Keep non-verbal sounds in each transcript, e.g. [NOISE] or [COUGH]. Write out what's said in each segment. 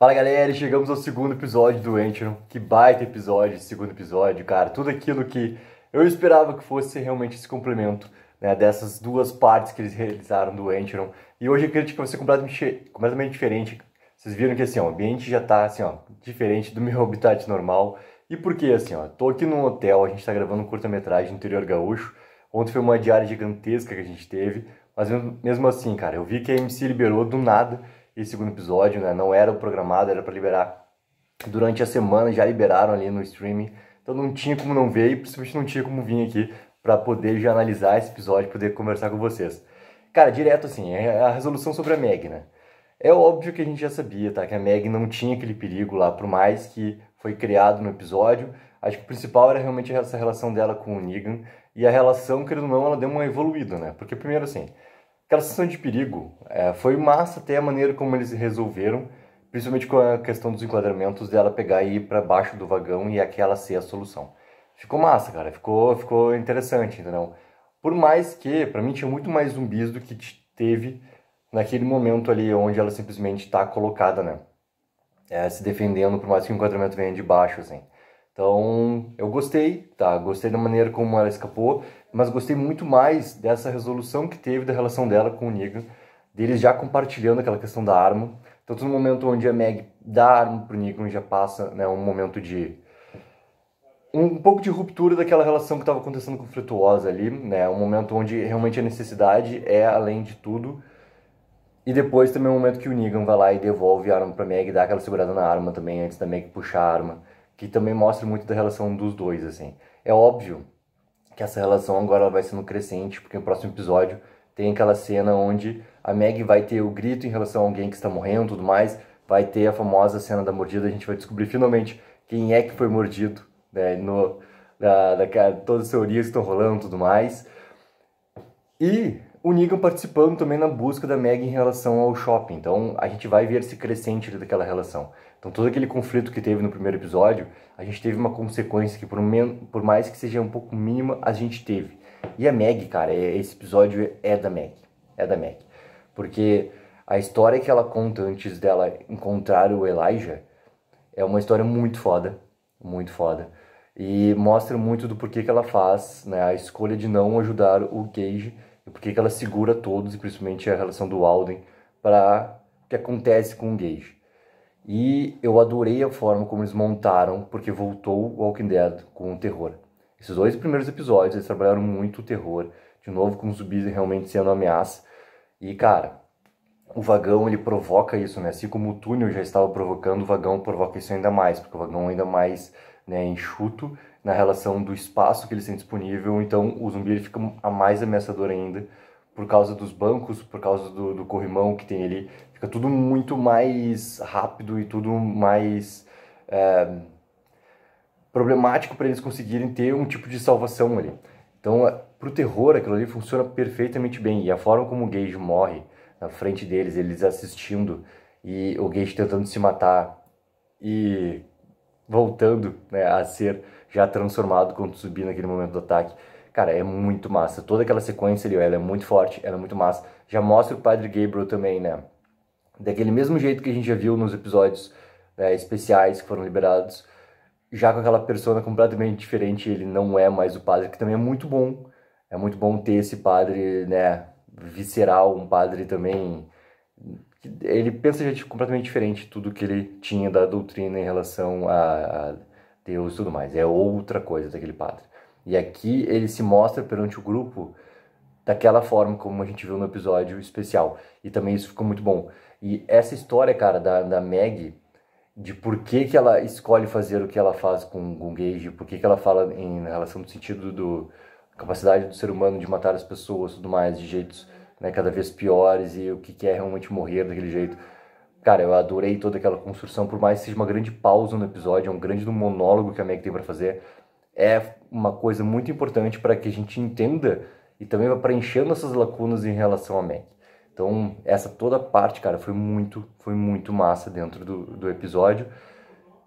Fala galera, chegamos ao segundo episódio do Entron. Que baita episódio, segundo episódio, cara. Tudo aquilo que eu esperava que fosse realmente esse complemento né, dessas duas partes que eles realizaram do Entron. E hoje a crítica vai ser completamente, completamente diferente. Vocês viram que assim, ó, o ambiente já está assim, ó, diferente do [LAUGHS] meu habitat normal. E por quê, assim, ó? aqui num hotel, a gente está gravando um curta-metragem interior gaúcho. Ontem foi uma diária gigantesca que a gente teve, mas mesmo assim, cara, eu vi que a MC liberou do nada esse segundo episódio, né? Não era o programado, era para liberar durante a semana, já liberaram ali no streaming. Então não tinha como não ver e principalmente não tinha como vir aqui para poder já analisar esse episódio, poder conversar com vocês. Cara, direto assim, é a resolução sobre a Meg, né? É óbvio que a gente já sabia, tá? Que a Meg não tinha aquele perigo lá, por mais que foi criado no episódio. Acho que o principal era realmente essa relação dela com o Negan e a relação, querendo ou não, ela deu uma evoluída, né? Porque primeiro assim, aquela sensação de perigo. É, foi massa até a maneira como eles resolveram, principalmente com a questão dos enquadramentos dela pegar e ir para baixo do vagão e aquela ser a solução. Ficou massa, cara. Ficou, ficou interessante, entendeu? Por mais que, para mim, tinha muito mais zumbis do que teve naquele momento ali onde ela simplesmente está colocada, né? É, se defendendo, por mais que o enquadramento venha de baixo, assim. Então, eu gostei, tá? Gostei da maneira como ela escapou, mas gostei muito mais dessa resolução que teve da relação dela com o Negan, deles já compartilhando aquela questão da arma. Então no momento onde a Meg dá a arma pro Negan, já passa, né, um momento de um pouco de ruptura daquela relação que estava acontecendo conflituosa ali, né? Um momento onde realmente a necessidade é além de tudo. E depois também o é um momento que o Negan vai lá e devolve a arma para Meg, dá aquela segurada na arma também antes da Meg puxar a arma que também mostra muito da relação dos dois, assim. É óbvio que essa relação agora vai sendo crescente, porque no próximo episódio tem aquela cena onde a Meg vai ter o grito em relação a alguém que está morrendo e tudo mais, vai ter a famosa cena da mordida, a gente vai descobrir finalmente quem é que foi mordido, né, no, da, da, todas as teorias que estão rolando e tudo mais. E o Negan participando também na busca da Meg em relação ao shopping. Então a gente vai ver esse crescente daquela relação. Então todo aquele conflito que teve no primeiro episódio, a gente teve uma consequência que por, por mais que seja um pouco mínima, a gente teve. E a Meg, cara, é, esse episódio é da Meg, é da Meg, porque a história que ela conta antes dela encontrar o Elijah é uma história muito foda, muito foda. E mostra muito do porquê que ela faz, né, a escolha de não ajudar o Cage e por que, ela segura todos, e principalmente a relação do Alden, para o que acontece com o Gage. E eu adorei a forma como eles montaram, porque voltou o Walking Dead com o terror. Esses dois primeiros episódios, eles trabalharam muito o terror, de novo com os zumbis realmente sendo ameaça. E, cara, o vagão, ele provoca isso, né? Assim como o túnel já estava provocando, o vagão provoca isso ainda mais, porque o vagão é ainda mais né, enxuto na relação do espaço que eles têm disponível, então o zumbi ele fica a mais ameaçador ainda por causa dos bancos, por causa do, do corrimão que tem ali, fica tudo muito mais rápido e tudo mais é, problemático para eles conseguirem ter um tipo de salvação ali. Então, é, para o terror, aquilo ali funciona perfeitamente bem e a forma como o Gage morre na frente deles, eles assistindo e o Gage tentando se matar e voltando né, a ser já transformado quando tu subir naquele momento do ataque. Cara, é muito massa. Toda aquela sequência ali, ela é muito forte, ela é muito massa. Já mostra o Padre Gabriel também, né? Daquele mesmo jeito que a gente já viu nos episódios né, especiais que foram liberados, já com aquela persona completamente diferente, ele não é mais o padre, que também é muito bom. É muito bom ter esse padre, né, visceral, um padre também ele pensa de completamente diferente de tudo que ele tinha da doutrina em relação a, a Deus e tudo mais. É outra coisa daquele padre. E aqui ele se mostra perante o grupo daquela forma como a gente viu no episódio especial. E também isso ficou muito bom. E essa história, cara, da, da Maggie, de por que, que ela escolhe fazer o que ela faz com, com o Gage, por que, que ela fala em relação do sentido do capacidade do ser humano de matar as pessoas tudo mais, de jeitos né, cada vez piores e o que, que é realmente morrer daquele jeito Cara, eu adorei toda aquela construção, por mais que seja uma grande pausa no episódio, é um grande monólogo que a Meg tem para fazer, é uma coisa muito importante para que a gente entenda e também vai preenchendo essas lacunas em relação à Meg. Então, essa toda parte, cara, foi muito, foi muito massa dentro do, do episódio.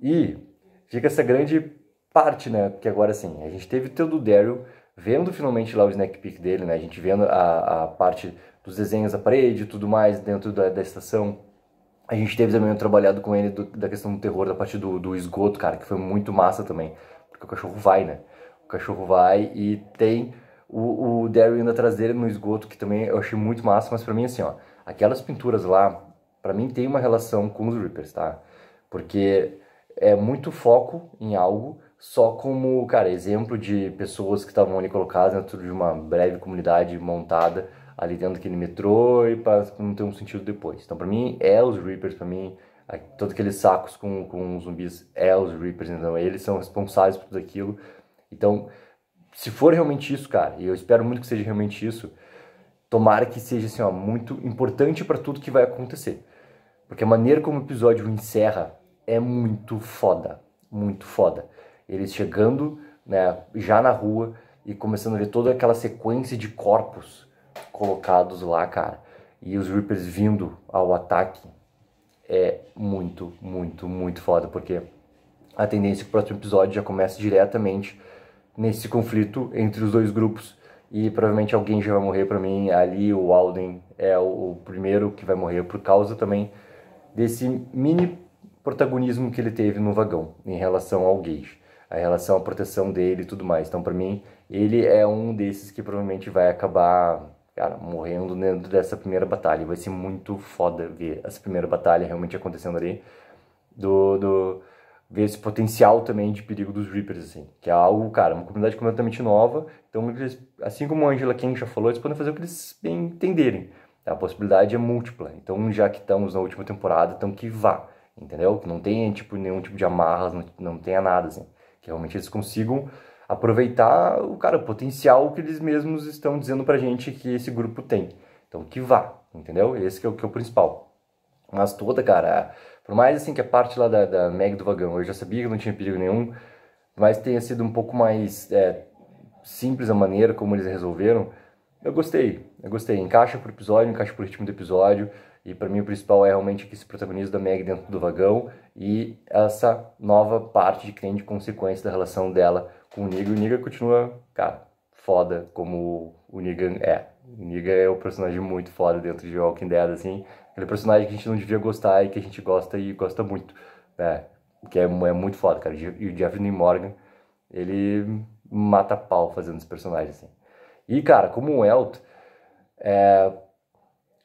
E fica essa grande parte, né? Porque agora, assim, a gente teve o teu do Daryl, vendo finalmente lá o snack peek dele, né? A gente vendo a, a parte dos desenhos à parede e tudo mais dentro da, da estação a gente teve também trabalhado com ele do, da questão do terror, da parte do, do esgoto, cara, que foi muito massa também. Porque o cachorro vai, né? O cachorro vai e tem o, o Daryl indo atrás dele no esgoto, que também eu achei muito massa, mas pra mim, assim, ó, aquelas pinturas lá, para mim tem uma relação com os Reapers, tá? Porque é muito foco em algo, só como, cara, exemplo de pessoas que estavam ali colocadas dentro de uma breve comunidade montada ali dentro daquele metrô e para não ter um sentido depois. Então, para mim, é os Reapers, para mim, todos aqueles sacos com, com zumbis é os Reapers, então eles são responsáveis por tudo aquilo. Então, se for realmente isso, cara, e eu espero muito que seja realmente isso, tomara que seja assim, ó, muito importante para tudo que vai acontecer. Porque a maneira como o episódio encerra é muito foda, muito foda. Eles chegando, né, já na rua e começando a ver toda aquela sequência de corpos colocados lá, cara, e os Reapers vindo ao ataque é muito, muito, muito foda, porque a tendência é que o próximo episódio já começa diretamente nesse conflito entre os dois grupos e provavelmente alguém já vai morrer para mim ali o Alden é o, primeiro que vai morrer por causa também desse mini protagonismo que ele teve no vagão em relação ao Gage, a relação à proteção dele e tudo mais. Então para mim ele é um desses que provavelmente vai acabar cara, morrendo dentro dessa primeira batalha. Vai ser muito foda ver essa primeira batalha realmente acontecendo ali. Do, do, ver esse potencial também de perigo dos Reapers, assim. Que é algo, cara, uma comunidade completamente nova. Então, eles, assim como a Angela King já falou, eles podem fazer o que eles bem entenderem. A possibilidade é múltipla. Então, já que estamos na última temporada, então que vá. Entendeu? Que não tenha, tipo, nenhum tipo de amarras, não, não tenha nada, assim. Que realmente eles consigam aproveitar o cara, o potencial que eles mesmos estão dizendo pra gente que esse grupo tem. Então que vá, entendeu? Esse é o que é o principal. Mas toda, cara, por mais assim que a parte lá da, da Meg do vagão, eu já sabia que não tinha perigo nenhum, mas tenha sido um pouco mais é, simples a maneira como eles resolveram, eu gostei, eu gostei. Encaixa pro episódio, encaixa pro ritmo do episódio, e para mim o principal é realmente que esse protagonismo da Meg dentro do vagão e essa nova parte de crente de consequência da relação dela com o Negan. O Negan continua, cara, foda como o Negan é. O Negan é um personagem muito foda dentro de Walking Dead, assim. Aquele é personagem que a gente não devia gostar e que a gente gosta e gosta muito, né? Que é, é muito foda, cara. E o Jeffrey Morgan, ele mata pau fazendo os personagens, assim. E, cara, como o Elton é...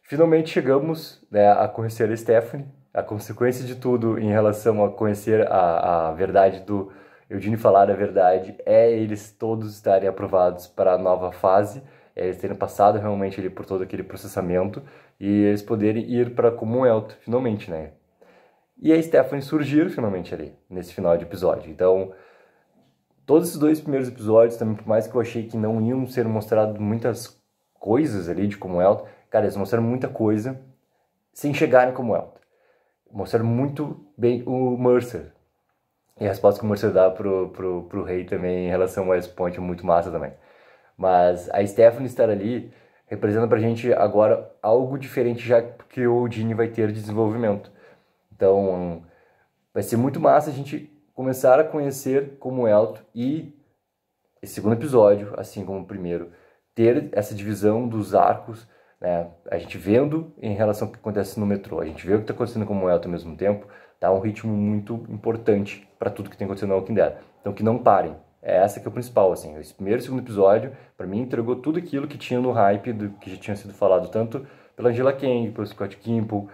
finalmente chegamos né, a conhecer a Stephanie, a consequência de tudo em relação a conhecer a, a verdade do Eugênio falar a verdade é eles todos estarem aprovados para a nova fase, é eles terem passado realmente ali por todo aquele processamento e eles poderem ir para Commonwealth finalmente, né? E a Stephanie surgir finalmente ali, nesse final de episódio. Então, todos esses dois primeiros episódios, também por mais que eu achei que não iam ser mostrados muitas coisas ali de Commonwealth, cara, eles mostraram muita coisa sem chegarem como Commonwealth. Mostraram muito bem o Mercer, e a resposta que o Murcio dá pro, pro, pro rei também em relação ao West Point é muito massa também. Mas a Stephanie estar ali representa pra gente agora algo diferente já que o Dini vai ter de desenvolvimento. Então, vai ser muito massa a gente começar a conhecer como alto e esse segundo episódio, assim como o primeiro, ter essa divisão dos arcos, né? A gente vendo em relação ao que acontece no metrô, a gente vê o que está acontecendo com moeda ao mesmo tempo, dá tá um ritmo muito importante para tudo que tem acontecendo no Walking Dead. Então que não parem. É essa que é o principal, assim. esse primeiro e segundo episódio, para mim, entregou tudo aquilo que tinha no hype, do, que já tinha sido falado tanto pela Angela Kang, pelo Scott Kimpo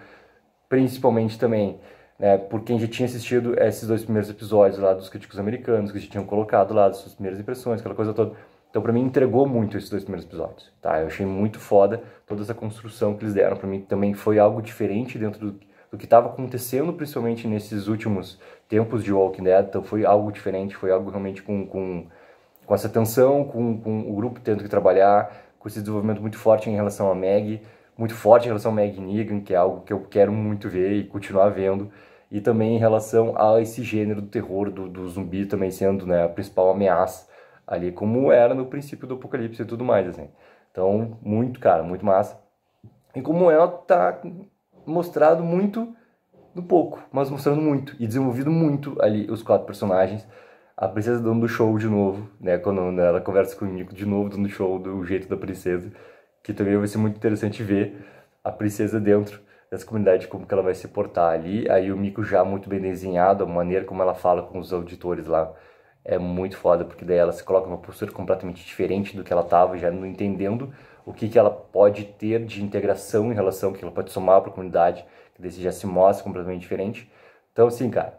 principalmente também né, por quem já tinha assistido esses dois primeiros episódios lá dos críticos americanos, que já tinham colocado lá as suas primeiras impressões, aquela coisa toda. Então, para mim, entregou muito esses dois primeiros episódios, tá? Eu achei muito foda toda essa construção que eles deram. Para mim, também foi algo diferente dentro do, do que estava acontecendo, principalmente nesses últimos tempos de Walking Dead. Então, foi algo diferente, foi algo realmente com, com, com essa tensão, com, com o grupo tendo que trabalhar, com esse desenvolvimento muito forte em relação a Maggie, muito forte em relação a Maggie Negan, que é algo que eu quero muito ver e continuar vendo e também em relação a esse gênero do terror do, do zumbi também sendo né, a principal ameaça ali como era no princípio do Apocalipse e tudo mais, assim. Então, muito, cara, muito massa. E como ela tá mostrado muito no pouco, mas mostrando muito e desenvolvido muito ali os quatro personagens. A princesa dando show de novo, né? Quando ela conversa com o Nico de novo, dando show do jeito da princesa, que também vai ser muito interessante ver a princesa dentro dessa comunidade, como que ela vai se portar ali. Aí o Mico já muito bem desenhado, a maneira como ela fala com os auditores lá, é muito foda, porque daí ela se coloca numa postura completamente diferente do que ela estava, já não entendendo o que, que ela pode ter de integração em relação ao que ela pode somar para a comunidade, que daí já se mostra completamente diferente. Então, assim, cara,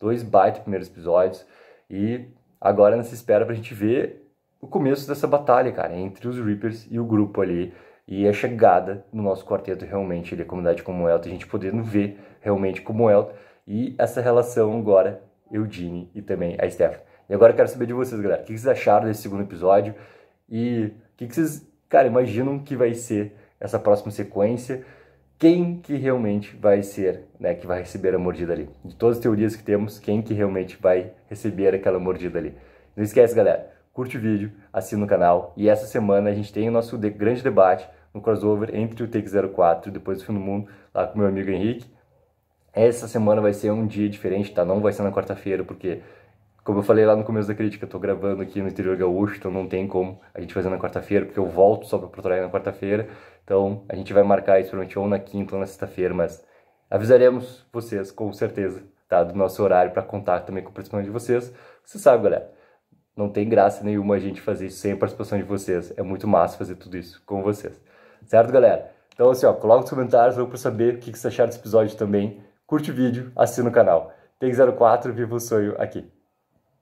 dois baita primeiros episódios e agora nessa espera pra gente ver o começo dessa batalha, cara, entre os Reapers e o grupo ali e a chegada no nosso quarteto realmente, ali, a comunidade como Elta, a gente podendo ver realmente como Elta e essa relação agora, Eudine e também a Stephanie. E agora eu quero saber de vocês, galera. O que vocês acharam desse segundo episódio? E o que vocês, cara, imaginam que vai ser essa próxima sequência? Quem que realmente vai ser, né, que vai receber a mordida ali? De todas as teorias que temos, quem que realmente vai receber aquela mordida ali? Não esquece, galera, curte o vídeo, assina o canal. E essa semana a gente tem o nosso de grande debate no crossover entre o Take 04 e depois o Fim do Mundo, lá com meu amigo Henrique. Essa semana vai ser um dia diferente, tá? Não vai ser na quarta-feira, porque como eu falei lá no começo da crítica, eu tô gravando aqui no interior gaúcho, então não tem como a gente fazer na quarta-feira, porque eu volto só para Porto Alegre na quarta-feira. Então a gente vai marcar isso provavelmente ou na quinta ou na sexta-feira, mas avisaremos vocês com certeza, tá? Do nosso horário para contar também com a participação de vocês. Você sabe, galera, não tem graça nenhuma a gente fazer isso sem a participação de vocês. É muito massa fazer tudo isso com vocês. Certo, galera? Então, assim, ó, coloca nos comentários pra saber o que, que vocês acharam desse episódio também. Curte o vídeo, assina o canal. Tem 04, viva o sonho aqui.